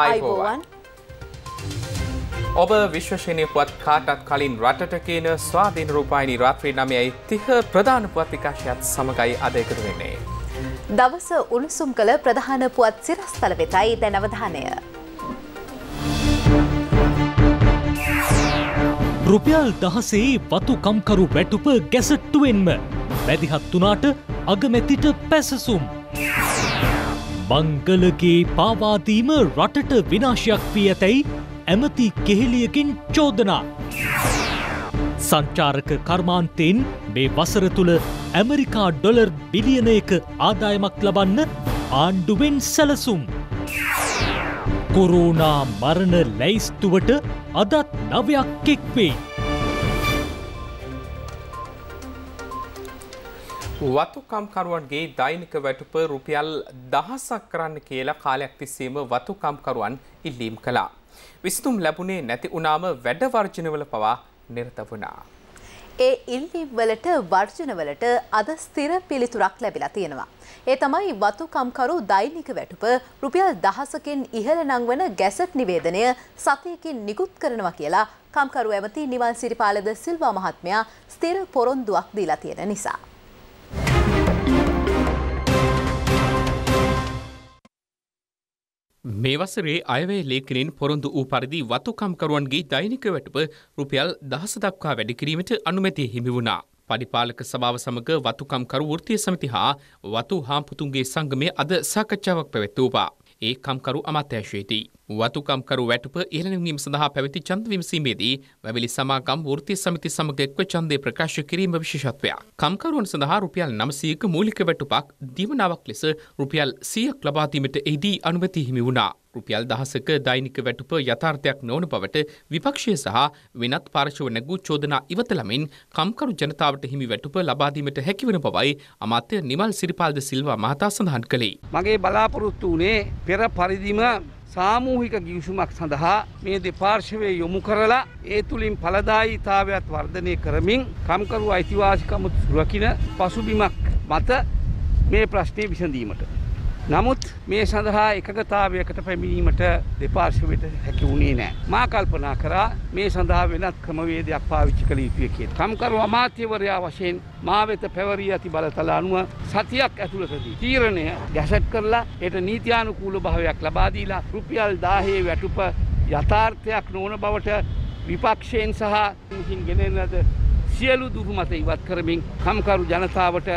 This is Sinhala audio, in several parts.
ආයිබෝවන් ඔබ විශ්වශනයපුවත් කාටත් කලින් රටට කියන ස්වාධීන රූපායිනි රාත්‍රී නමයයි තිහ ප්‍රධාන පුවත් විකාශයත් සමඟයි අදයකරු වෙන්නේ. දවස උණුසුම් කළ ප්‍රධාන පුවත් සිරස්තල වෙතයි දැනවධානය. රුපියල් දහසේ වතුකම්කරු වැටුප ගැසට්ටුවෙන්ම වැදිහත් වනාට අගමැතිට පැසසුම්. මංගලගේ පාවාදීම රටට විනාශයක් වී ඇතැයි ඇමති කෙහෙලියකින් චෝදනා. සංචාරක කර්මාන්තයෙන් මේ වසර තුළ ඇමරිකා ඩොලර් බිලියනයක ආදායමක් ලබන්න ආණ්ඩුවෙන් සැලසුම්. කොරෝනා මරණ ලැයිස්තුවට අදත් නවයක් එෙක්වෙයි. වතුකම්කරුවන්ගේ දෛනික වැටුප රුපියල් දහසක් කරන්න කියලා කාලයක් තිස්සේම වතුකම්කරුවන් ඉල්ලීම් කළා. විසතුම් ලැබුණේ නැති වුණාම වැඩවර්ජනවල පවා නිරත වුණා. ඒ ඉල්ලීම්වලට වර්ජනවලට අද ස්ථිර පිළිතුරක් ලැබිලා තියෙනවා. ඒ තමයි වතුකම්කරු දෛනික වැටුප රුපියල් දහසකින් ඉහළ නංවන ගැසට් නිවේදනය සතියකින් නිකුත් කරනවා කියලා කම්කරු ඇමති නිවල් සිරිපාලද සිල්වා මහත්මයා ස්ථිර පොරොන්දුවක් දීලා තියෙන නිසා. මේ වසරේ අයවය ලේඛනයෙන් පොරොන්දු වූ පරිදි වතුකම්කරුවන්ගේ දෛනික වැටුප රුපියල් දහස දක්වා වැඩිකිරීමට අනුමැතිය හිමි වුණා. පරිපාලක සභාව සමග වතුකම්කරු වෘත්තීය සමිති හා වතු හාම්පුතුන්ගේ සංගමය අද සාකච්ඡාවක් පැවැත්වූවා. ඒ කම්කරු අමාත්‍යශයේදී. වතුකම්කරු වැටුප ඉහළ නිවීම සඳහා පැවති ඡන්ද විමසීමේදී වැවිලි සමාගම් වෘත්ති සමිති සමග එක්ව ඡන්දය ප්‍රකාශ කිරීම විශේෂත්වයක්. කම්කරුවන් සඳහා රුපියල් 900ක මූලික වැටුපක් දීමනාවක් ලෙස රුපියල් 100ක් ලබා දීමට එහිදී අනුමැතිය හිමි වුණා. රුපියල් දහසක දෛනික වැටුප යථාර්ථයක් නොවන බවට විපක්ෂය සහ වෙනත් පාර්ශව නැගූ චෝදනා ඉවතලමින් කම්කරු ජනතාවට හිමි වැටුප ලබාදීමට හැකිවන බවයි අමාත්‍ය නිමල් සිරිපාල්ද සිල්වා මහතා සඳහන් කළේ. මගේ බලාපොරොත්තු වනේ පෙර පරිදිම සාමූහික ගිවිසුමක් සඳහා මේ දෙපාර්ශවය යොමු කරලා ඒ තුළින් ඵලදායීතාවයත් වර්ධනය කරමින් කම්කරු අයිතිවාසිකම සුරකින පසුබිමක් මත මේ ප්‍රශ්නය විසඳීමට නමුත් මේ සඳහා එකගතාවයකට පැමිණීමට දෙපාර්ශවයට හැකි වුණේ නෑ. මා කල්පනා කරා මේ සඳහා වෙනත් ක්‍රමවේදයක් පාවිච්චි කළ යුතුය කියලා. කම්කරු අමාත්‍යවරයා වශයෙන් මා වෙත පැවරී ඇති බලතල අනුව සතියක් ඇතුළතදී තීරණය ගැසට් කරලා ඒට නීත්‍යානුකූල භාවයක් ලබා දීලා රුපියල් 1000 වැටුප යථාර්ථයක් නොවන බවට විපක්ෂයෙන් සහ විසින් ගෙනෙන ලද සියලු දුරු මත ඉවත් කරමින් කම්කරු ජනතාවට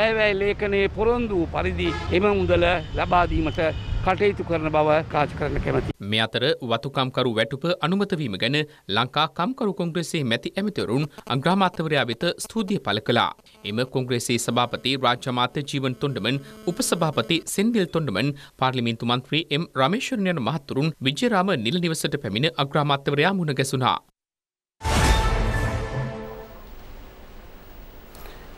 අයවැය ලේඛනයේ පොරොන්දු පරිදි එම මුදල ලබා දීමට කටයුතු කරන බව කාජ කරන්න කැමති. මේ අතර වතුකම්කරු වැටුප අනුමතවීම ගැන ලංකා කම්කරු කොංග්‍රසේ මැති ඇමතිවරුන් අග්‍රාමාත්‍යවරයා වෙත ස්තුතිය පළ කළා. එම කොංග්‍රසේ සභාපති රාජ්‍යමාත්‍ය ජීවන් තොණ්ඩමන්, උපසභාපති සෙන්දිල් තොණ්ඩමන්, පාර්ලිමේන්තු මන්ත්‍රී එම් රමේශ්වරන් යන මහතුරුන් විජයරාම නිල නිවසට පැමිණ අග්‍රාමාත්‍යවරයා මුණ ගැසුණා.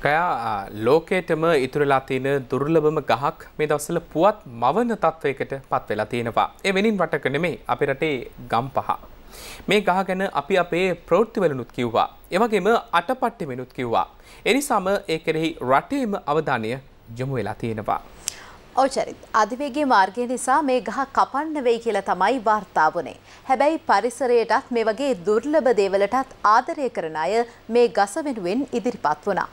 කයා ලෝකයටම ඉතුරලා තියෙන දුර්ලභම ගහක් මේ දවස්වල පුවත් මවන තත්වයකට පත් වෙලා තියෙනවා. ඒ වෙනින් වටක නෙමෙයි අපේ රටේ ගම්පහ. මේ ගහ ගැන අපි අපේ ප්‍රවෘත්තිවලනුත් කිව්වා. ඒ වගේම අටපට්ටෙමනුත් කිව්වා. ඒ නිසාම ඒ කෙරෙහි රටේම අවධානය යොමු වෙලා තියෙනවා. ඕචරිත් අධිවේගේ මාර්ගය නිසා මේ ගහ කපන්න වෙයි කියලා තමයි වාර්තා වුණේ. හැබැයි පරිසරයටත් මේ වගේ දුර්ලභ දේවලටත් ආදරය කරන අය මේ ගස වෙනුවෙන් ඉදිරිපත් වුණා.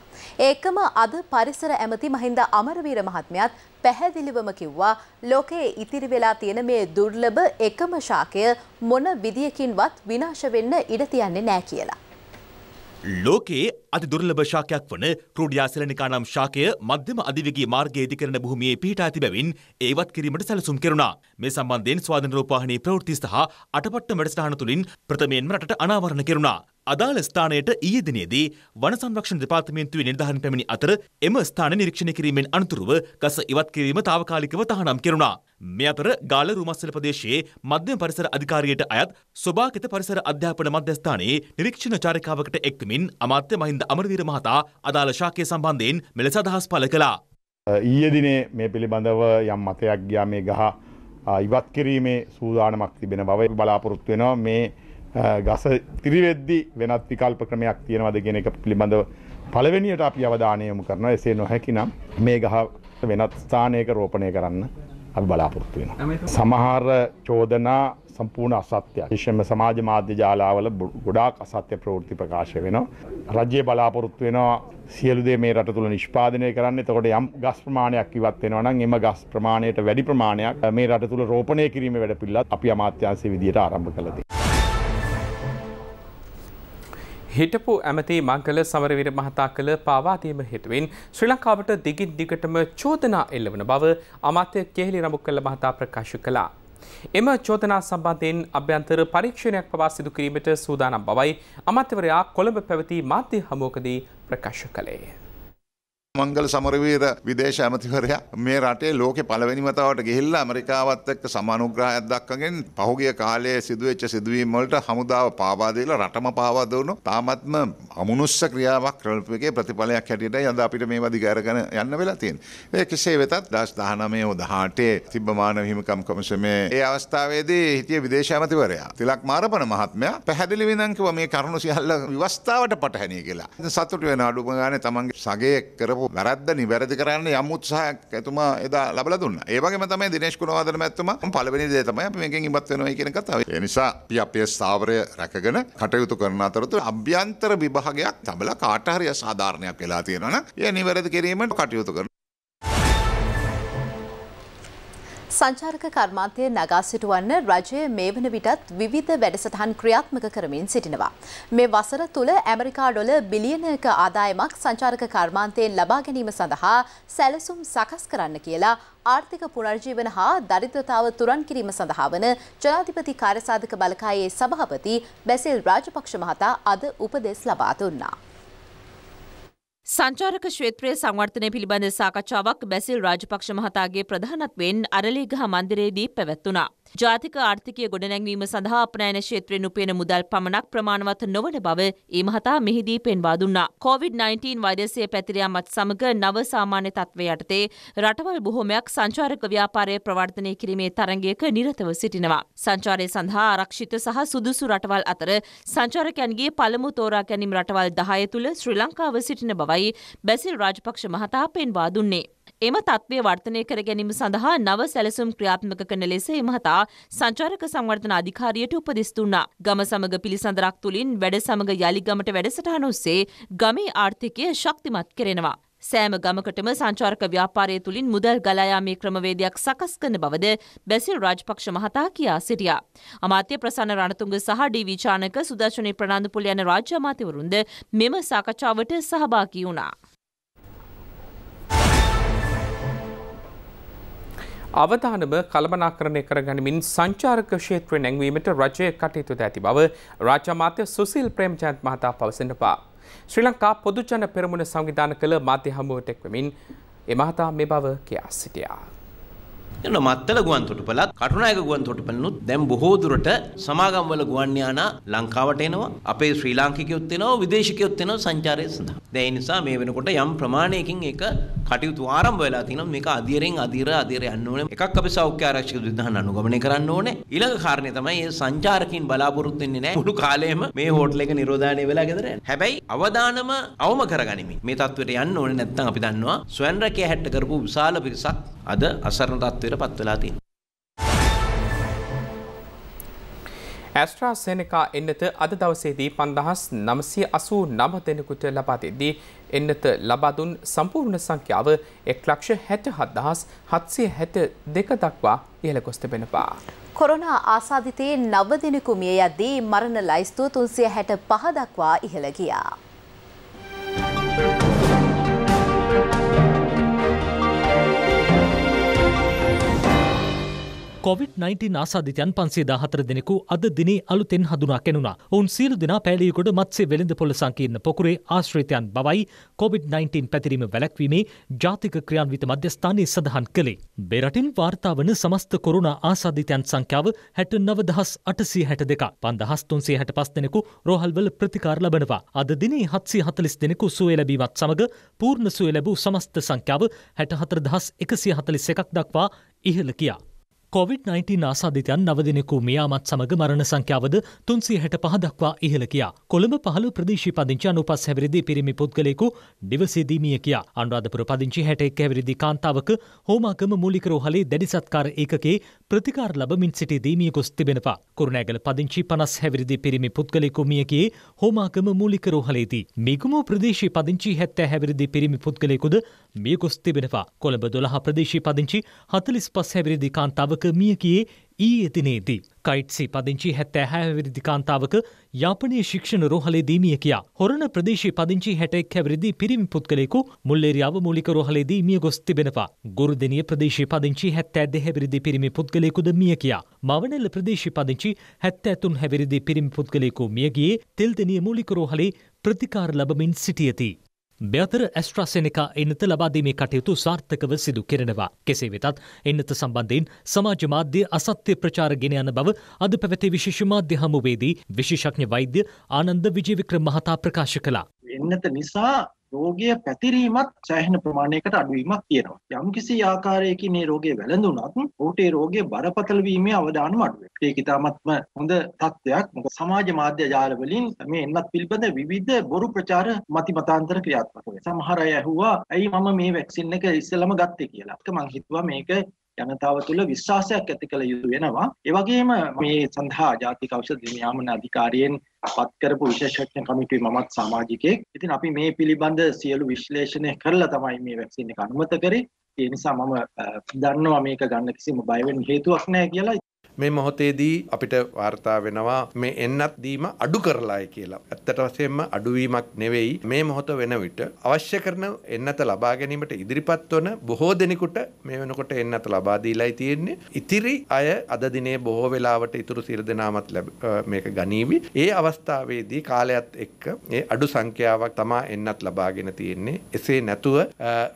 ඒකම අද පරිසර ඇමති මහින්ද අමරවීර මහත්මයාත් පැහැදිලිවම කිව්වා ලෝකයේ ඉතිරි වෙලා තියෙන මේ දුර්ලභ එකම ශාකය මොන විදියකින්වත් විනාශ වෙන්න ඉඩ තියන්නේ නැහැ කියලා. ලෝකයේ අති දුර්ලභ ශාකයක් වන රුඩියා සෙලනිකා නම් ශාකය මධ්‍යම අධිවේගී මාර්ගයේ ඉදිකරන භූමියේ පිහිටා ඇති බැවින් ඒවත් කිරීමට සැලසුම් කෙරුණා. මේ සම්බන්ධයෙන් ස්වාධීන රූපවාහිනී ප්‍රවෘත්ති සහ අටපට්ටම වැඩසටහන තුලින් ප්‍රථමයෙන්ම රටට අනාවරණ කෙරුණා. අදාළ ස්ථානයට ඊයේ දිනේදී වන සංරක්ෂණ දෙපාර්තමේන්තුවේ නිලධාරීන් පැමිණි අතර එම ස්ථාන නිරීක්ෂණය කිරීමෙන් අනතුරුව ගස ඉවත් කිරීම తాවකාලිකව තහනම් කෙරුණා. මේ අතර ගාල රුමස්සල ප්‍රදේශයේ මධ්‍යම පරිසර අධිකාරියට අයත් සොබාකිත පරිසර අධ්‍යාපන මධ්‍යස්ථානයේ නිරීක්ෂණ චාරිකාවකට එක්වමින් අමාත්‍ය මහින්ද අමරවීර මහතා අදාළ ශාකය සම්බන්ධයෙන් මෙලෙස අදහස් පළ කළා. ඊයේ දිනේ මේ පිළිබඳව යම් මතයක් ගියා මේ ගහ ඉවත් කිරීමේ සූදානමක් තිබෙන බව බලාපොරොත්තු වෙනවා මේ ගස ඉරිවෙද්දි වෙනත් විකල්ප ක්‍රමයක් තියෙනවද කියන එක පිළිබඳව පළවෙනියට අපි අවධානය යොමු කරනවා. එසේ නොහැකි නම් මේ ගහ වෙනත් ස්ථානයක රෝපණය කරන්න අපි බලාපොරොත්තු වෙනවා. සමහර චෝදනා සම්පූර්ණ අසත්‍යයි. විශේෂයෙන්ම සමාජ මාධ්‍ය ජාලාවල ගොඩාක් අසත්‍ය ප්‍රවෘත්ති ප්‍රකාශ වෙනවා. රජය බලාපොරොත්තු වෙනවා සියලු දේ මේ රට තුල නිෂ්පාදනය කරන්න. එතකොට යම් ගස් ප්‍රමාණයක් ඉවත් වෙනවා නම් එම ගස් ප්‍රමාණයට වැඩි ප්‍රමාණයක් මේ රට තුල රෝපණය කිරීමේ වැඩපිළිවෙලත් අපි අමාත්‍යාංශයේ විදියට ආරම්භ කළා. හිටපු ඇමති මංගල සමරවිර මහතා කළ පාවාදීම හේතුවෙන් ශ්‍රී ලංකාවට දිගින් දිගටම චෝදනා එල්ලවන බව අමාත්‍ය කෙහෙලි රඹුක්කල මහතා ප්‍රකාශ කළා. එම චෝදනා සම්බන්ධයෙන් අභ්‍යන්තර පරීක්ෂණයක් පවා සිදු කිරීමට සූදානම් බවයි අමාත්‍යවරයා කොළඹ පැවති මාධ්‍ය හමුවකදී ප්‍රකාශ කළේ. මංගල සමරවීර විදේශ ඇමතිවරයා මේ රටේ ලෝක පළවෙනිමතාවට ගෙහිල්ල ඇමරිකාවත් එක්ක සමානුග්‍රහයක් දක්කගෙන් පහුගිය කාලයේ සිදුවෙච්ච සිදුවීම් වලට හමුදාව පාවා දීලා රටම පාවා දුණු තාමත්ම අමනුෂ්‍ය ක්‍රියාවක් කරපු එකේ ප්‍රතිඵලයක් හැටියටයි අද අපිට මේවා දිගහැරගෙන යන්න වෙලා තියෙන්නේ. ඒ කෙසේ වෙතත් 2019 18 තිබ්බ මානව හිමිකම් කොමිසමේ ඒ අවස්ථාවේදී හිටිය විදේශ ඇමතිවරයා තිලක් මාරපන මහත්මයා පැහැදිලි වෙනන් කිව්වා මේ කරුණු සියල්ල විවස්ථාවට පටහැනි කියලා. සතුට වෙන අඩුම ගානේ තමන්ගේ සගය කරපු කරපු වැරද්ද නිවැරදි කරන්න යම් උත්සාහයක් එතුමා එදා ලබලා දුන්නා. ඒ වගේම තමයි දිනේෂ් ගුණවර්ධන මැතිතුමා පළවෙනි දේ තමයි අපි මේකෙන් ඉවත් වෙනවා කියන කතාව. ඒ නිසා අපි අපේ ස්ථාවරය රැකගෙන කටයුතු කරන අතරතුර අභ්‍යන්තර විභාගයක් තබලා කාට හරි අසාධාරණයක් වෙලා තියෙනවා නම් ඒ නිවැරදි කිරීමට කටයුතු කරනවා. සංචාරක කර්මාන්තය නගා සිටුවන්න රජය මේ වන විටත් විවිධ වැඩසටහන් ක්‍රියාත්මක කරමින් සිටිනවා. මේ වසර තුළ ඇමරිකා ඩොල බිලියනයක ආදායමක් සංචාරක කර්මාන්තයෙන් ලබා ගැනීම සඳහා සැලසුම් සකස් කරන්න කියලා ආර්ථික පුනර්ජීවන හා දරිද්‍රතාව තුරන් කිරීම සඳහා වන ජනාධිපති කාර්යසාධක බලකායේ සභාපති බැසිල් රාජපක්ෂ මහතා අද උපදෙස් ලබා දුන්නා. සංචාරක ශ්වේත්‍රය සංවර්ධනය පිළිබඳ සාකච්ඡාවක් බැසිල් රාජපක්ෂ මහතාගේ ප්‍රධානත්වයෙන් අරලේගහ මන්දිරයේදී පැවැත්වුණා. ජාතික ආර්ථිකය ගොඩනැංවීම සඳහා අපනෑන ක්ෂේත්‍රයෙන් උපයන මුදල් පමණක් ප්‍රමාණවත් නොවන බව ඒ මහතා මෙහිදී පෙන්වා දුන්නා. COVID-19 වෛරසය පැතිර යාමත් සමග නව සාමාන්‍ය තත්ත්වය යටතේ රටවල් බොහොමයක් සංචාරක ව්‍යාපාරය ප්‍රවර්ධනය කිරීමේ තරගයක නිරතව සිටිනවා. සංචාරය සඳහා ආරක්ෂිත සහ සුදුසු රටවල් අතර සංචාරකයන්ගේ පළමු තෝරා ගැනීම රටවල් 10 තුල ශ්‍රී ලංකාව සිටින බවයි බැසිල් රාජපක්ෂ මහතා පෙන්වා දුන්නේ. එම තත්ත්වය වර්ධනය කර ගැනීම සඳහා නව සැලසුම් ක්‍රියාත්මක කරන ලෙස එමහතා සංචාරක සංවර්ධන අධිකාරියට උපදෙස් දුන්නා. ගම සමග පිළිසඳරක් තුලින් වැඩ සමග යලි ගමට වැඩසටහන ඔස්සේ ගමේ ආර්ථිකය ශක්තිමත් කරනවා. සෑම ගමකටම සංචාරක ව්‍යාපාරය තුළින් මුදල් ගලායාමේ ක්‍රමවේදයක් සකස් කරන බවද බැසිල් රාජපක්ෂ මහතා කියා සිටියා. අමාත්‍ය ප්‍රසන්න රණතුංග සහ ඩීවී චානක සුදර්ශනී ප්‍රනාන්දුපුල යන රාජ්‍ය අමාත්‍යවරුන්ද මෙම සාකච්ඡාවට සහභාගී වුණා. අවධානම කළමනාකරණය කර ගනිමින් සංචාරක ක්ෂේත්‍ර නැංවීමට රජය කටයුතු ඇති බව රාජමාත්‍ය සුසිල් ප්‍රේම්ජයන්ත් මහතා පවසනවා. ශ්‍රී ලංකා පොදුජන පෙරමුණ සංවිධාන කළ මාධ්‍ය හමුවට එක්වමින් එමහතා මේ බව කියා සිටියා. එන මත්තල ගුවන් තොටුපළත් කටුනායක ගුවන් තොටුපළනුත් දැන් බොහෝ දුරට සමාගම් වල ගුවන් යානා ලංකාවට එනවා අපේ ශ්‍රී ලාංකිකයොත් එනවා විදේශිකයොත් එනවා සංචාරය සඳහා දැන් ඒ නිසා මේ වෙනකොට යම් ප්‍රමාණයකින් ඒක කටයුතු ආරම්භ වෙලා තිනවා මේක අධීරෙන් අධීර අධීර යන්න ඕනේ එකක් අපි සෞඛ්‍ය ආරක්ෂක විධාන අනුගමනය කරන්න ඕනේ ඊළඟ කාරණේ තමයි මේ සංචාරකින් බලාපොරොත්තු වෙන්නේ නැහැ මුළු කාලයම මේ හෝටල් එක නිරෝධානය වෙලා ගෙදර යන හැබැයි අවදානම අවම කරගනිමින් මේ තත්ත්වයට යන්න ඕනේ නැත්නම් අපි දන්නවා ස්වයන් රැකියා හැට්ට කරපු විශාල පිරිසක් අද අසරණ තත්ත්වයට පත් වෙලා තියෙනවා. ඇස්ට්‍රාසෙනකා එන්නත අද දවසේදී 5989 දෙනෙකුට ලබා දෙද්දී එන්නත ලබා දුන් සම්පූර්ණ සංඛ්‍යාව 167772 දක්වා ඉහළ ගොස් තිබෙනවා. කොරෝනා ආසාදිතයේ 9 දිනකු මිය යද්දී මරණ ලයිස්තුව 365 දක්වා ඉහළ ගියා. කොවිD-19 ආසාධිතයන් පන්සේ දාහතර දෙනෙකු අද දිනේ අලුතෙන් හඳුනා කෙනුණා. ඔවුන් සියලු දෙනා පෑලියකොට මත්සේ වෙළඳ පොළ සංකීර්ණ පොකුරේ ආශ්‍රිතයන් බවයි කොවිD-19 පැතිරීම වැළැක්වීමේ ජාතික ක්‍රියාන්විත මධ්‍යස්ථානයේ සඳහන් කළේ. බෙරටින් වාර්තා වන සමස්ත කොරුණා ආසාධිතයන් සංඛ්‍යාව 69862 5365 දෙනෙකු රෝහල්වල ප්‍රතිකාර ලබනවා. අද දිනේ 740 දෙනෙකු සුවය ලැබීමත් සමග පූර්ණ සුවය ලැබූ සමස්ත සංඛ්‍යාව 64141ක් දක්වා ඉහළ කියා. කොවිD-19 ආසාධිතයන් නවදිනෙකු මියාමත් සමඟ මරණ සංඛ්‍යාවද තුන්සිය හැට පහදක්වා ඉහළ කියා. කොළඹ පහළ ප්‍රදේශී පදිංචි අනුපස් හැවිරිදි පිරිමි පුද්ගලයෙකු දිවසේදී මිය කියා. අනුරාධපුර පදිංචි හැට එක් හැවිරිදි කාන්තාවක හෝමාගම මූලික රෝහලේ දැඩි සත්කාර ඒකකේ ප්‍රතිකාර ලබමින් සිටියදී මිය ගොස් තිබෙනවා. කුරුණෑගල පදිංචි 50 හැවිරිදි පිරිමි පුද්ගලයෙකු මිය ගියේ හෝමාගම මූලික රෝහලේදී. මිගමු ප්‍රදේශී පදිංචි 70 හැවිරිදි පිරිමි පුද්ගලයෙකුද මිය ගොස් තිබෙනවා. කොළඹ 12 ප්‍රදේශී පදිංචි 45 හැවිරිදි කාන්තාවක කතාවක මියකයේ ඊ එතිනේදී. කයිට්සි පදිංචි හැත්තෑ හැවිරිදි කාන්තාවක යාපනය ශික්ෂණ රෝහලේ දීමියකයා හොරණ ප්‍රදේශ පදිංචි හැටෙක් හැවිරිදි පිරිමි පුද්ගලෙකු මුල්ලේරියාව මූලික රෝහලේදී මිය ගොස් තිබෙනවා. ගුරුදනිය ප්‍රදේශ පදිංචි හැත්තෑද හැවිරිදි පිරිමි පුද්ගලෙකුද මියකයා. මවනල ප්‍රදේශ පදිංචි හැත්තෑතුන් හැවිරිදි පිරිමි පුද්ගලෙකු මියගේ තෙල්දනිය මූලික රෝහලේ ප්‍රතිකාර ලබමින් සිටියති. බ්‍යතර ඇස්ට්‍රසෙනකා එන්නත ලබාදීමේ කටයුතු සාර්ථකව සිදු කෙරෙනවා. කෙසේ වෙතත් එන්නත සම්බන්ධයෙන් සමාජ මාධ්‍ය අසත්‍ය ප්‍රචාර ගෙන යන බව අද පැවති විශේෂ මාධ්‍ය හමුවේදී විශේෂඥ වෛද්‍ය ආනන්ද විජේවික්‍රම මහතා ප්‍රකාශ කළා. එන්නත නිසා රෝගය පැතිරීමත් සෑහෙන ප්‍රමාණයකට අඩුවීමක් තියෙනවා. යම්කිසි ආකාරයකින් මේ රෝගය වැළඳුනත් ඔහුට ඒ රෝගය බරපතල වීමේ අවදානම අඩු වෙනවා. ඒක ඉතාමත්ම හොඳ තත්ත්වයක්. මොකද සමාජ මාධ්‍ය ජාල වලින් මේ එන්නත් පිළිබඳ විවිධ බොරු ප්‍රචාර මති මතාන්තර ක්‍රියාත්මක වෙනවා. සමහර අය ඇහුවා ඇයි මම මේ වැක්සින් එක ඉස්සෙල්ලම ගත්තේ කියලා. ඒක මම හිතුවා මේක ජනතාව තුළ විශ්වාසයක් ඇති කළ යුතු වෙනවා. ඒ වගේම මේ සඳහා ජාතික ඖෂධ නියාමන අධිකාරියෙන් පත් කරපු විශේෂඥ කමිටුවේ මමත් සමාජිකයෙක්. ඉතින් අපි මේ පිළිබඳ සියලු විශ්ලේෂණය කරලා තමයි මේ වැක්සින් එක අනුමත කරේ. ඒ නිසා මම දන්නවා මේක ගන්න කිසිම බය වෙන්න හේතුවක් නැහැ කියලා. මේ මොහොතේදී අපිට වාර්තා වෙනවා මේ එන්නත් දීම අඩු කරලායි කියලා. ඇත්තට වශයෙන්ම අඩුවීමක් නෙවෙයි මේ මොහොත වෙන විට අවශ්‍ය කරන එන්නත ලබා ගැනීමට ඉදිරිපත් වන බොහෝ දෙනෙකුට මේ වෙනකොට එන්නත ලබා දීලායි තියෙන්නේ. ඉතිරි අය අද දිනේ බොහෝ වෙලාවට ඉතුරු සියලු දෙනාමත් මේක ගනීවි. ඒ අවස්ථාවේදී කාලයත් එක්ක ඒ අඩු සංඛ්‍යාවක් තමා එන්නත් ලබාගෙන තියෙන්නේ. එසේ නැතුව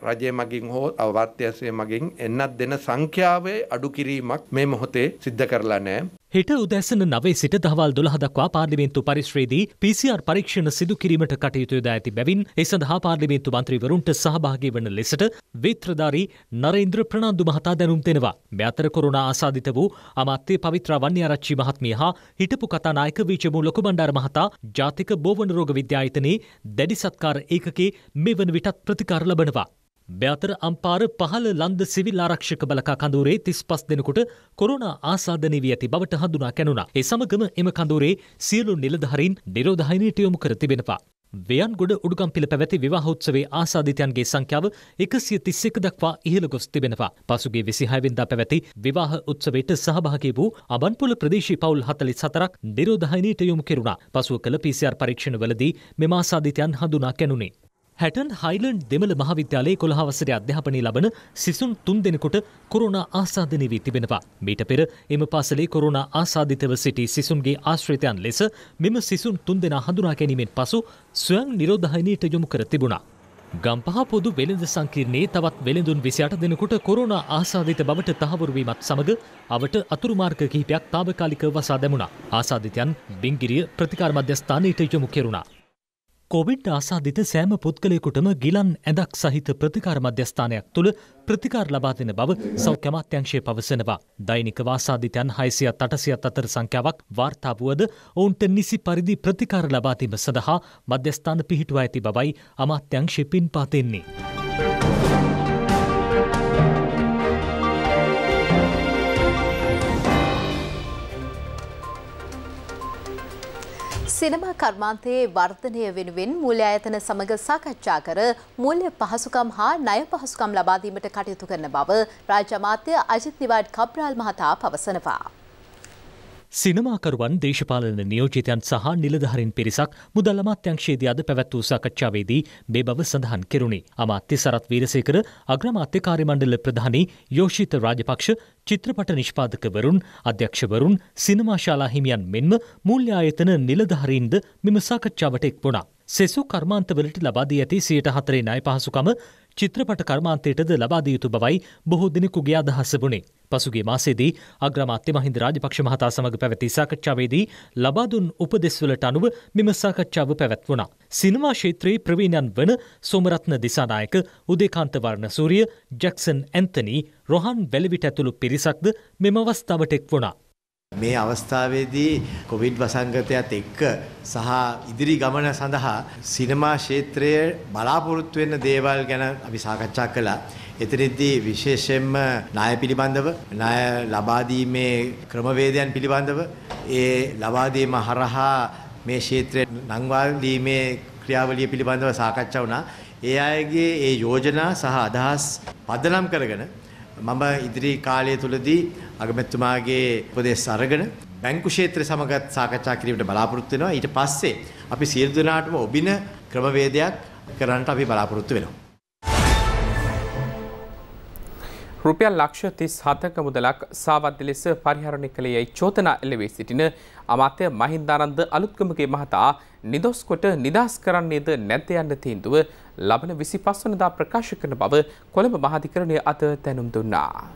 රජය මගින් හෝ අමාත්‍යංශය මගින් එන්නත් දෙන සංඛ්‍යාවේ අඩු කිරීමක් මේ මොහොතේ සිද්ධ කරලා නෑ. හිට උදැසන නවේ සිට දහවල් දොළහදක්වා පාර්ලිමේන්තු පරිශ්‍රයේදී PCR පරීක්ෂණ සිදු කිරීමට කටයුතු යොදා ඇති බැවින් ඒ සඳහා පාර්ලිමේන්තු මන්ත්‍රීවරුන්ට සහභාගී වන ලෙසට විත්‍රධාරී නරේන්ද්‍ර ප්‍රනාන්දු මහතා දැනුම් දෙනවා. මේ අතර කොරුණා ආසාදිත වූ අමාත්‍ය පවිත්‍ර වන්‍යාරච්චි මහත්මිය හා හිටපු කතානායක වීජමූ ලොකුබණ්ඩාර මහතා ජාතික බෝවන රෝග විද්‍යායතනයේ දැඩි සත්කාර ඒකකේ මේ වන විටත් ප්‍රතිකාර ලබනවා. බෑතර අම්පාර පහළ ලන්ද සිවිල් ආරක්ෂක බලකා කඳවුරේ තිස් පස් දෙනකුට කොරුණා ආසාධනය වී ඇති බවට හඳුනා කැනුණා. ඒ සමගම එම කඳවුරේ සියලු නිලධහරින් නිරෝධහයිනයට යොමු කර තිබෙනවා. වයන්ගොඩ උඩුගම්පිල පැවැති විවාහෝත්සවේ ආසාධිතයන්ගේ සංඛ්‍යාව එකසිය තිස්සෙක දක්වා ඉහළ ගොස් තිබෙනවා. පසුගේ විසිහයවෙන්දා පැවැති විවාහ උත්සවයට සහභාගී වූ අබන්පොල ප්‍රදේශී පවුල් හතලිස් සතරක් නිරෝධහයිනයට යොමු කෙරුණා. පසුව කළ PCR පරීක්ෂණවලදී මෙම ආසාධිතයන් හඳුනා කැනුණේ. හැටන් හයිලන්ඩ් දෙමළ මහාවිද්‍යාලයේ කොළහවසර අධ්‍යාපනය ලබන සිසුන් තුන් දෙනෙකුට කොරුණ ආසාධනය වී තිබෙනවා. මීට පෙර එම පාසලේ කොරුණ ආසාධිතව සිටි සිසුන්ගේ ආශ්‍රිතයන් ලෙස මෙම සිසුන් තුන් දෙනා හඳුනා ගැනීමෙන් පසු ස්වයං නිරෝධහයනයට යොමු කර තිබුණා. ගම්පහ පොදු වෙළඳ සංකීර්ණයේ තවත් වෙළඳුන් විසියට දෙනකුට කොරුණ ආසාධිත බවට තහවුරුවීමත් සමඟ අවට අතුරුමාර්ග කිහිපයක් තාවකාලික වසා දැමුණා. ආසාධිතයන් බිංගිරිය ප්‍රතිකාර මධ්‍යස්ථානයට යොමු කෙරුණා. කොවිඩ් ආසාධිත සෑම පුද්ගලයකුටම ගිලන් ඇදක් සහිත ප්‍රතිකාර මධ්‍යස්ථානයක් තුළ ප්‍රතිකාර ලබා දෙන බව සෞඛ්‍යමාත්‍යංශය පවසනවා. දෛනික වාසාධිතයන් හයිසියත් අටසියත් අතර සංඛ්‍යාවක් වාර්තාාවුවද ඔවුන්ට නිසි පරිදි ප්‍රතිකාර ලබාදීම සඳහා මධ්‍යස්ථාන පිහිටුව ඇති බවයි අමාත්‍යංශි පින් පාතෙන්නේ. සිනමා කර්මාන්තයේ වර්ධනය වෙනුවෙන් මූල්‍ය ආයතන සමග සාකච්ඡා කර මූල්‍ය පහසුකම් හා ණය පහසුකම් ලබා දීමට කටයුතු කරන බව රාජ්‍ය අමාත්‍ය අජිත් නිවාඩ් කබ්‍රාල් මහතා පවසනවා. සිනමාකරුවන් දේශපාලන නියෝජිතයන් සහ නිලධහරින් පිරිසක් මුදල් අමාත්‍යංශයේදී අද පැවැත් වූ සාකච්ඡාවේදී මේ බව සඳහන් කෙරුණි. අමාත්‍ය සරත් වීරසේකර අග්‍රමාත්‍යකාරි මණ්ඩල ප්‍රධානී යෝෂිත රාජපක්ෂ චිත්‍රපට නිෂ්පාදකවරුන් අධ්‍යක්ෂවරුන් සිනමාශාලා හිමියන් මෙන්ම මූල්‍ය ආයතන නිලධහරීන්ද මෙම සාකච්ඡාවට එක් වුණා. සෙසු කර්මාන්තවලට ලබාදී ඇති සියයට හතරේ නය පහසුකම චිත්‍රපට කර්මාන්තයටද ලබාදිය යුතු බවයි බොහෝ දෙනෙකුගේ අදහස වුණේ. පසුගේ මාසේදී අග්‍රමාත්‍ය මහින්ද රාජපක්ෂ මහතා සමඟ පැවැති සාකච්ඡාවේදී ලබාදුන් උපදෙස්වලට අනුව මෙම සාකච්ඡාව පැවැත්වුණා. සිනමා ශේත්‍රයේ ප්‍රවීණන් වන සොමරත්න දිසානායක උදේකාන්ත වර්ණසූරිය ජැක්සන් ඇන්තනී රොහන් වැලවිට ඇතුළු පිරිසක්ද මෙම අවස්ථාවට එක් වුණා. මේ අවස්ථාවේදී කොවිඩ් වසංගතයත් එක්ක සහ ඉදිරි ගමන සඳහා සිනමා ක්ෂේත්‍රයේ බලාපොරොත්තු වෙන දේවල් ගැන අපි සාකච්ඡා කළා. එතනදී විශේෂයෙන්ම ණය පිළිබඳව, ණය ලබා දීමේ ක්‍රමවේදයන් පිළිබඳව, ඒ ලබා දීම හරහා මේ ක්ෂේත්‍රයේ නංවාලීමේ ක්‍රියාවලිය පිළිබඳව සාකච්ඡා වුණා. ඒ අයගේ ඒ යෝජනා සහ අදහස් පදනම් කරගෙන මම ඉදිරි කාලය තුලදී අගමැතුමාගේ උපදෙස් අරගෙන බැංකු ක්ෂේත්‍රය සමගත් සාකච්ඡා කිරීමට බලාපොරොත්තු වෙනවා. ඊට පස්සේ අපි සියලු දෙනාටම ඔබින ක්‍රමවේදයක් කරන්නට අපි බලාපොරොත්තු වෙනවා. රුපියල් ලක්ෂ තිස් හතක මුදලක් සාවද්‍ය ලෙස පරිහරණය කළ යැයි චෝතනා එල්ලවේ සිටින අමාත්‍ය මහින්දානන්ද අලුත්කමගේ මහතා නිදොස් කොට නිදහස් කරන්නේද නැත යන්න තීන්දුව ලබන විසි පස්වනදා ප්‍රකාශ කරන බව කොළඹ මහධිකරණය අත තැනුම් දුන්නා.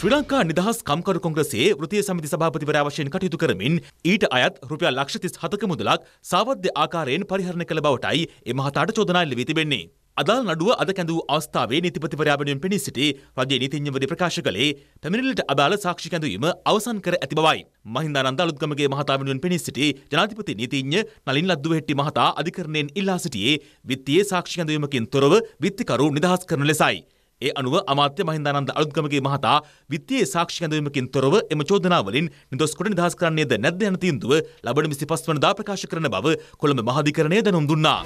ශ්‍රී ලංකා නිදහස් කම්කරු කොංග්‍රසයේ වෘත්තීය සමිති සභාපතිවරයා වශයෙන් කටයුතු කරමින් ඊට අයත් රුපියල් ලක්ෂ 37ක මුදලක් සාවද්‍ය ආකාරයෙන් පරිහරණය කළ බවටයි ඒ මහතාට චෝදනා එල්ල වී තිබෙන්නේ. අදාළ නඩුව අද කැඳූ අවස්ථාවේ නීතිපතිවරයා වෙනුවෙන් පෙනී සිටි රජයේ නීතිඥවරය ප්‍රකාශ කළේ පැමිණිල්ලට අදාළ සාක්ෂි කැඳවීම අවසන් කර ඇති බවයි. මහින්දානන්ද අලුත්ගමගේ මහතා වෙනුවෙන් පෙනී සිටි ජනාධිපති නීතිඥ නලින් ලද්දුවෙහෙට්ටි මහතා අධිකරණයෙන් ඉල්ලා සිටියේ විත්තියේ සාක්ෂි කැඳවීමකින් තොරව විත්තිකරු නිදහස් කරන ලෙසයි. ඒ අනුව අමාත්‍ය මහින්දානන්ද අලුත්ගමගේ මහතා විත්තියේ සාක්ෂි කැඳවීමකින් තොරව එම චෝදනාවලින් නිදොස් කොට නිදහස් කරන්නේද නැද්ද යන තීන්දුව ලබන 25 වනදා ප්‍රකාශ කරන බව කොළඹ මහාධිකරණය දැනුම් දුන්නා.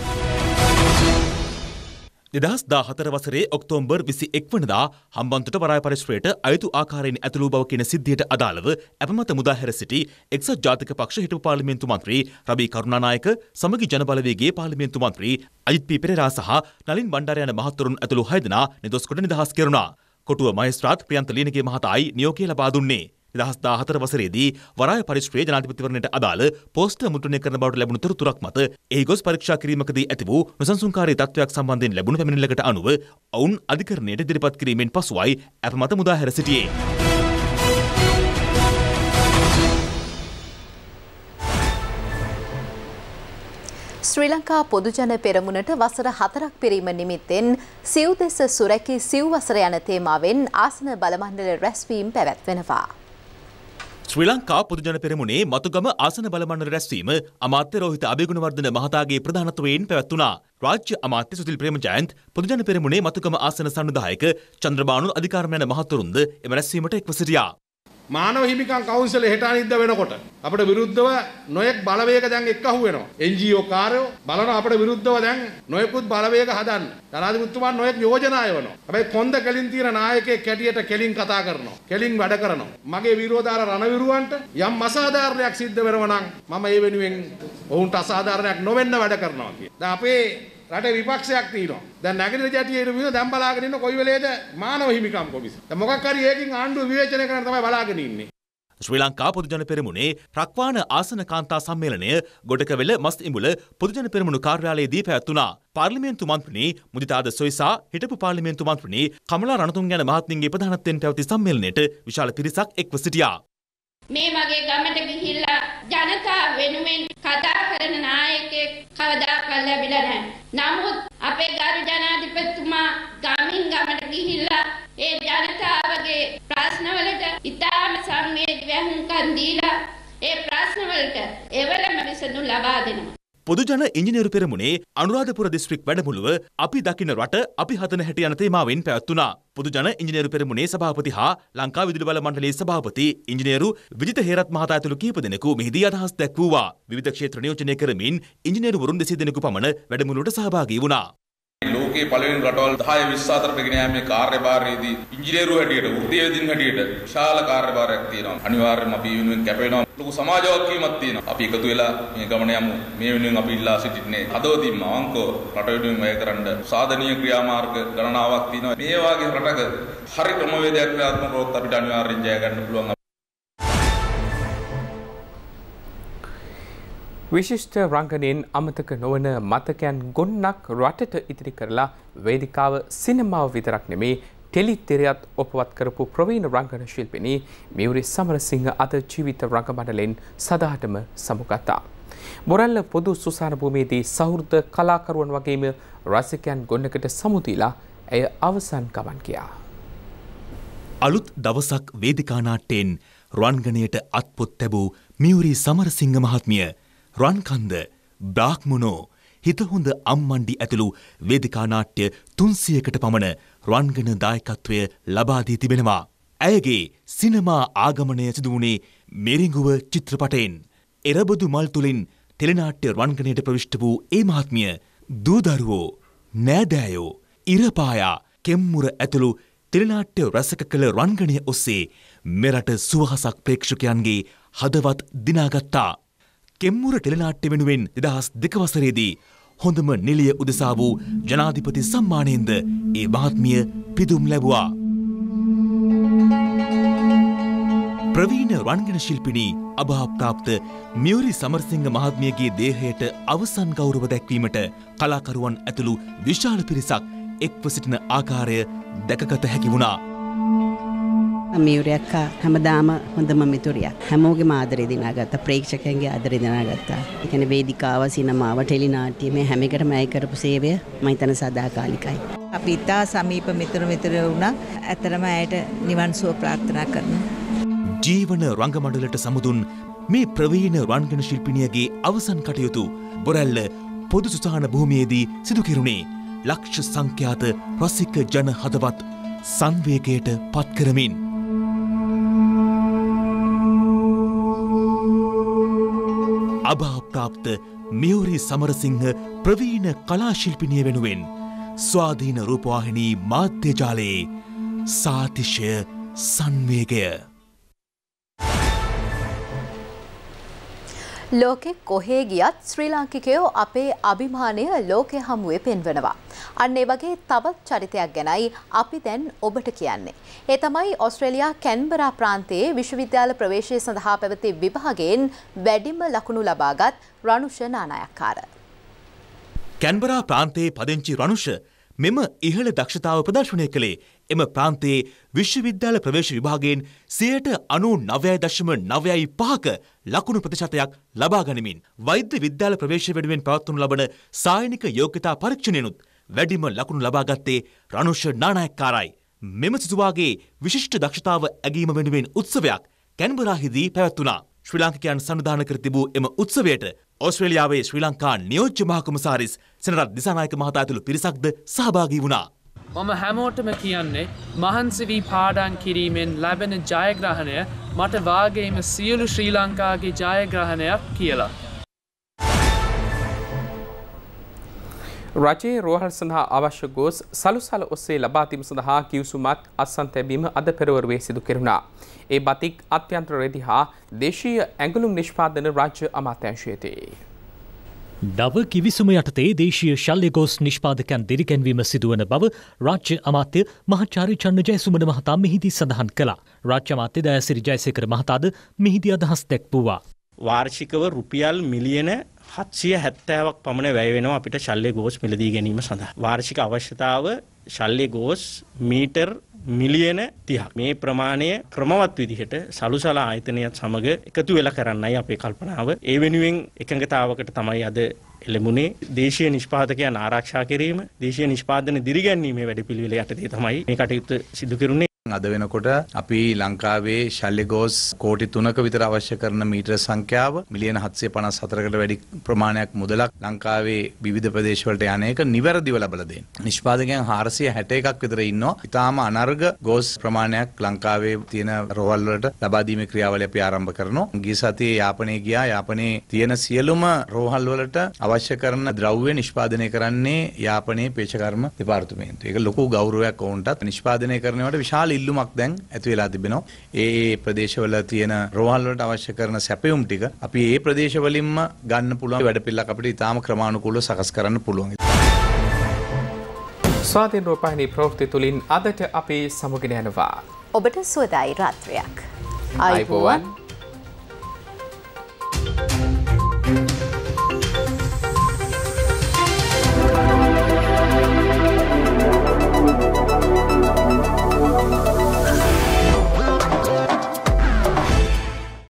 දෙදහස් දාහතර වසරේ ඔක්තෝම්බර් විසි එක්වනදා හම්බන්තට වරාය පරිශ්‍රයට අයුතු ආකාරයෙන් ඇතුළු බව කියන සිද්ධියට අදාළව ඇපමත මුදාහැර සිටි එක්සත් ජාතික පක්ෂ හිටපු පාර්ලිමේන්තු මන්ත්‍රී රබී කරුණානායක සමගි ජනබලවේගේ පාර්ලිමේන්තු මන්ත්‍රී අජිත් පී පෙරේරා සහ නලින් බණ්ඩාර යන මහත්වරුන් ඇතුළු හයදෙනා නිදොස් කොට නිදහස් කෙරුණා. කොටුව මයිස්ත්‍රාත් ප්‍රියන්ත ලීනගේ මහතායි නියෝගය ලබා දුන්නේ. දෙදහස් දාහතර වසරේදී වරාය පරිශ්‍රයේ ජනාධිපතිවරණයට අදාළ පෝස්ටර් මුද්‍රණය කරන බවට ලැබුණු තොරතුරක් මත එහි ගොස් පරීක්ෂා කිරීමකදී ඇති වූ නොසන්සුන්කාරී තත්ත්වයක් සම්බන්ධයෙන් ලැබුණු පැමිණිල්ලකට අනුව ඔවුන් අධිකරණයට ඉදිරිපත් කිරීමෙන් පසුවයි අප මත මුදා හැර සිටියේ. ශ්‍රී ලංකා පොදුජන පෙරමුණට වසර හතරක් පිරීම නිමිත්තෙන් සිව් දෙස සුරැකි සිව් වසර යන තේමාවෙන් ආසන බලමණ්ඩල රැස්වීම් පැවැත්වෙනවා. ශ්‍රී ලංකා පොදුජන පෙරමුණේ මතුගම ආසන බලමන්න රැස්වීම අමාත්‍ය රෝහිත අභිගුණවර්ධන මහතාගේ ප්‍රධානත්වයෙන් පැවැත්වුණා. රාජ්‍ය අමාත්‍ය සුසිල් ප්‍රේමජයන්ත් පොදුජන පෙරමුණේ මතුගම ආසන සන්නිධායක චන්ද්‍රබානු අධිකාරමයන මහතුරුන්ද එම රැස්වීමට එක්ව සිටියා. මානව හිමිකම් කවුන්සිල හෙට අනිද්දා වෙනකොට අපිට විරුද්ධව නොයෙක් බලවේග දැන් එක්කහුව වෙනවා NGO කාර්යෝ බලන අපිට විරුද්ධව දැන් නොයෙකුත් බලවේග හදන්න ජනාධිපතිතුමා නොයෙක් යෝජනා යවනවා හැබැයි කොන්ද කෙලින් තියෙන නායකයෙක් කැටියට කෙලින් කතා කරනවා කෙලින් වැඩ කරනවා මගේ විරෝධාර රණවිරුවන්ට යම් අසාධාරණයක් සිද්ධ වෙනවා නම් මම ඒ වෙනුවෙන් ඔවුන්ට අසාධාරණයක් නොවෙන්න වැඩ කරනවා කියන දැන් අපේ රටේ විපක්ෂයක් තියෙනවා. දැන් නැගිටින ජැටියේ ඉරුවින දැන් බලාගෙන ඉන්න කොයි වෙලේද මානව හිමිකම් කොමිස. දැන් මොකක් හරි ඒකින් ආණ්ඩුව විවේචනය කරන්න තමයි බලාගෙන ඉන්නේ. ශ්‍රී ලංකා පොදුජන පෙරමුණේ ප්‍රක්වාන ආසන කාන්තා සම්මේලනය ගොඩකවෙල මස් ඉඹුල පොදුජන පෙරමුණු කාර්යාලයේදී පැවැත්වුණා. පාර්ලිමේන්තු මන්ත්‍රණී මුදිතාද සොයිසා හිටපු පාර්ලිමේන්තු මන්ත්‍රණී කමලා රණතුංග යන මහත්මියගේ ප්‍රධානත්වයෙන් පැවති සම්මේලනයේට විශාල පිරිසක් එක්ව සිටියා. මේ මගේ ගමට ගිහිල්ලා ජනතාව වෙනුවෙන් කතා කර කරන් ලැබිලා නැහැ. නමුත් අපේ ගරු ජනාධිපතිතුමා ගමින් ගමට ගිහිල්ලා ඒ ජනතාවගේ ප්‍රශ්නවලට ඉතාම සංවේදීව හුම්කන් දීලා ඒ ප්‍රශ්නවලට එවලම විසඳුම් ලබා දෙනවා. පොදුජන ඉංජිනේරු පෙරමුණේ අනුරාධපුර දිස්ත්‍රික් වැඩමුළුව අපි දකින රට අපි හතන හැට යන තේමාවෙන් පැවැත්වුණා. පොදුජන ඉංජිනේරු පෙරමුණේ සභාපති හා ලංකා විදුලි බල මණ්ඩලයේ සභාපති ඉංජිනේරු විජිත හේරත් මහතා ඇතුළු කිහිප දෙනෙකු මෙහිදී අදහස් දැක්වුවා. විවිධ ක්ෂේත්‍ර නියෝජනය කරමින් ඉංජිනේරුවරුන් 200 දෙනෙකු පමණ වැඩමුළුවට සහභාගී වුණා. ලෝකයේ පළවෙනි රටවල් 10 20 අතරට ගෙන යාමේ කාර්යභාරයේදී ඉංජිනේරු හැටියට වෘත්තීය දින් හැටියට විශාල කාර්යභාරයක් තියෙනවා. අනිවාර්යයෙන්ම අපි වෙනුවෙන් කැප වෙනවා. ලොකු සමාජවත් වීමක් තියෙනවා. අපි එකතු වෙලා මේ ගමන යමු. මේ වෙනුවෙන් අපි ඉල්ලා සිටින්නේ හදවතින්ම අවංකව රට වෙනුවෙන් වැය කරන්න සාධනීය ක්‍රියාමාර්ග ගණනාවක් තියෙනවා. මේ වගේ රටක හරි ක්‍රමවේදයක් ක්‍රියාත්මක කරොත් අපිට අනිවාර්යෙන් ජය ගන්න පුළුවන්. විශිෂ්ට රංගනයෙන් අමතක නොවන මතකයන් ගොන්නක් රටට ඉතිරි කරලා වේදිකාව සිනමාව විතරක් නෙමේ ටෙලිතෙරයත් ඔපවත් කරපු ප්‍රවීණ රංගන ශිල්පිනි මියුරි සමරසිංහ අද ජීවිත රංගමඩලෙන් සදාටම සමුගතා. බොරල්ල පොදු සුසාන භූමියේදී සහෘද කලාකරුවන් වගේම රසිකයන් ගොන්නකට සමුතිලා ඇය අවසන් ගමන් ගියා. අලුත් දවසක් වේදිකානාට්ටෙන් රන්ගණයට අත්පොත් තැබූ මියුරි සමරසිංහ මහත්මිය රන්කන්ද බ්‍රාහ්මණෝ හිතහොඳ අම්මණ්ඩි ඇතුළු වේදිකා නාට්‍ය 300කට පමණ රන්ගන දායකත්වය ලබා දී තිබෙනවා. ඇයගේ සිනමා ආගමනය සිදු වුණේ මෙරිඟුව චිත්‍රපටයෙන්. එරබදු මල් තුලින් ටෙලිනාට්‍ය රන්ගනයට ප්‍රවිෂ්ට වූ ඒ මහත්මිය දූදරුවෝ නෑදෑයෝ ඉරපායා කෙම්මුර ඇතුළු ටෙලිනාට්‍ය රසක කළ රන්ගනය ඔස්සේ මෙරට සුවහසක් ප්‍රේක්ෂකයන්ගේ හදවත් දිනාගත්තා. කෙම්මුර ටෙලනාට්‍ය වෙනුවෙන් දෙදහස් දෙක වසරේදී හොඳම නිලිය උදෙසා වූ ජනාධිපති සම්මානයෙන්ද ඒ මහත්මිය පිදුම් ලැබුවා. ප්‍රවීණ රංගන ශිල්පිණී අභාප්තාප්ත මියුරි සමරසිංහ මහත්මියගේ දේහයට අවසන් ගෞරව දැක්වීමට කලාකරුවන් ඇතුළු විශාල පිරිසක් එක්ව සිටින ආකාරය දැකගත හැකි වුණා. මියුරයක්කා හැමදාම හොඳම මිතුරියක් හැමෝගේ මාදරය දිනාගත්ත ප්‍රේක්ෂකයන්ගේ අදරය දිනාගත්තා එකන වේදිකාව සිනමාව ටෙලිනාට්‍ය මේ හැමිකට මැය කරපු සේවය මහිතන සදාකාලිකයි. අපි ඉතා සමීප මිතුර මිතුර වුණ ඇතරම ඇයට නිවන් සුව ප්‍රාර්ථනා කරන. ජීවන රංගමඩලට සමුදුන් මේ ප්‍රවීණ රංගන ශිල්පිනියගේ අවසන් කටයුතු බොරැල්ල පොදු සුසාන භූමියේදී සිදුකිරුණේ ලක්ෂ සංඛ්‍යාත ප්‍රසික ජන හදවත් සංවේගයට පත්කරමින්. අභාප්‍රාප්ත මියුරි සමරසිංහ ප්‍රවීණ කලාශිල්පිනිය වෙනුවෙන් ස්වාධීන රූපවාහිනී මාධ්‍යජාලයේ සාතිශය සංවේගය ලෝකෙ කොහේ ගියත් ශ්‍රී ලාංකිකයෝ අපේ අභිමානය ලෝකෙ හමුවේ පෙන්වනවා. අන්න ඒ වගේ තවත් චරිතයක් ගැනයි අපි දැන් ඔබට කියන්නේ. ඒ තමයි ඔස්ට්‍රේලියා කැන්බරා ප්‍රාන්තයේ විශ්වවිද්‍යාල ප්‍රවේශය සඳහා පැවති විභාගයෙන් වැඩිම ලකුණු ලබාගත් රණුෂ නානායක්කාර. කැන්බරා ප්‍රාන්තයේ පදිංචි රණුෂ මෙම ඉහළ දක්ෂතාව ප්‍රදර්ශනය කළේ එම ප්‍රාන්තයේ විශ්වවිද්‍යාල ප්‍රවේශ විභාගයෙන් සියයට අනු නවය දශම නවයයි පහක ලකුණු ප්‍රතිශතයක් ලබා ගනිමින් වෛද්‍ය විද්‍යාල ප්‍රවේශ වෙනුවෙන් පවත්වනු ලබන සායනික යෝග්‍යතා පරීක්ෂණයනුත් වැඩිම ලකුණු ලබාගත්තේ රනුෂ නානායක්කාරයි. මෙම සිසුවාගේ විශිෂ්ට දක්ෂතාව ඇගීම වෙනුවෙන් උත්සවයක් කැන්බරාහිදී පැවැත්වුණා. ශ්‍රී ලාංකිකයන් සඳහන කර තිබූ එම උත්සවයට ඔස්ට්‍රේලියාවේ ශ්‍රී ලංකා නියෝජ්‍ය මහකොමසාරිස් සෙනරත් දිසානායක මහතා ඇතුළු පිරිසක්ද සහභාගී වුණා. මම හැමෝටම කියන්නේ මහන්සි වී පාඩන් කිරීමෙන් ලැබෙන ජයග්‍රහණය මට වාගේම සියලු ශ්‍රී ලංකාගේ ජයග්‍රහණයක් කියලා. රජයේ රෝහල් සඳහා අවශ්‍ය ගෝස් සලුසල ඔස්සේ ලබාතිම සඳහා කිවසුමක් අත්සන් තැබීම අද පෙරවරුවේ සිදු කෙරුණා. ඒ බතික් අත්‍යන්ත්‍රරෙදි හා දේශීය ඇගලුම් නිෂ්පාදන රාජ්‍ය අමාත්‍යංශයේදී. නව කිවිසුම යටතේ දේශීය ශල්්‍යගෝස් නිෂ්පාදකයන් දිරිකැන්වීම සිදුවන බව රාජ්‍ය අමාත්‍ය මහාචාරි චන්න ජයසුමන මහතා මෙහිදී සඳහන් කළා. රාජ්‍ය අමාත්‍ය දයසිරි ජයසේකර මහතාද මෙහිදී අදහස් දැක්වූවා. වාර්ෂිකව රුපියල් මිලියන හත්සිය හැත්තෑවක් පමණ වැයවෙනවා අපිට ශල්්‍ය ගෝස් මිලදී ගැනීම සඳහා. වාර්ෂික අවශ්‍යතාව ශල්්‍ය ගෝස් මීටර් මිලියන 30ක්. මේ ප්‍රමාණය ක්‍රමවත් විදිහට සලුසලා ආයතනයත් සමග එකතු වෙලා කරන්නයි අපේ කල්පනාව. ඒ වෙනුවෙන් එකඟතාවකට තමයි අද එළඹුණේ දේශීය නිෂ්පාදකයන් ආරක්ෂා කිරීම, දේශීය නිෂ්පාදන දිරිගැන්වීමේ වැඩපිළිවෙල යටතේ තමයි මේ කටයුතු සිදු කෙරුණේ. අද වෙනකොට අපි ලංකාවේ ශල්ලිගෝස් කෝටි තුනක විතර අවශ්‍ය කරන මීටර සංඛ්‍යාව මිලියන 754කට වැඩි ප්‍රමාණයක් මුදලක් ලංකාවේ විවිධ ප්‍රදේශවලට යන එක නිවැරදිව ලබලා දෙන. නිෂ්පාදකයන් 461ක් විතර ඉන්නවා. ඊටාම අනර්ග ගෝස් ප්‍රමාණයක් ලංකාවේ තියෙන රෝහල් වලට ලබා දීමේ ක්‍රියාවලිය අපි ආරම්භ කරනවා. ගිය සතියේ යාපනයේ ගියා. යාපනයේ තියෙන සියලුම රෝහල් වලට අවශ්‍ය කරන ද්‍රව්‍ය නිෂ්පාදනය කරන්නේ යාපනයේ පේෂකර්ම දෙපාර්තමේන්තුව. ඒක ලොකු ගෞරවයක් ඔවුන්ටත් නිෂ්පාදනය කරනවට විශාල ඉල්ලුමක් දැන් ඇති වෙලා තිබෙනවා. ඒ ප්‍රදේශවල තියෙන රෝහල් වලට අවශ්‍ය කරන සැපයුම් ටික අපි ඒ ප්‍රදේශවලින්ම ගන්න පුළුවන් වැඩපිළිවෙලක් අපිට ඉතාම ක්‍රමානුකූලව සකස් කරන්න පුළුවන්. ස්වාධීන රූපහිනී ප්‍රවෘත්ති තුලින් අදට අපි සමුගෙන යනවා. ඔබට සුවදායි රාත්‍රියක්. ආයුබෝවන්.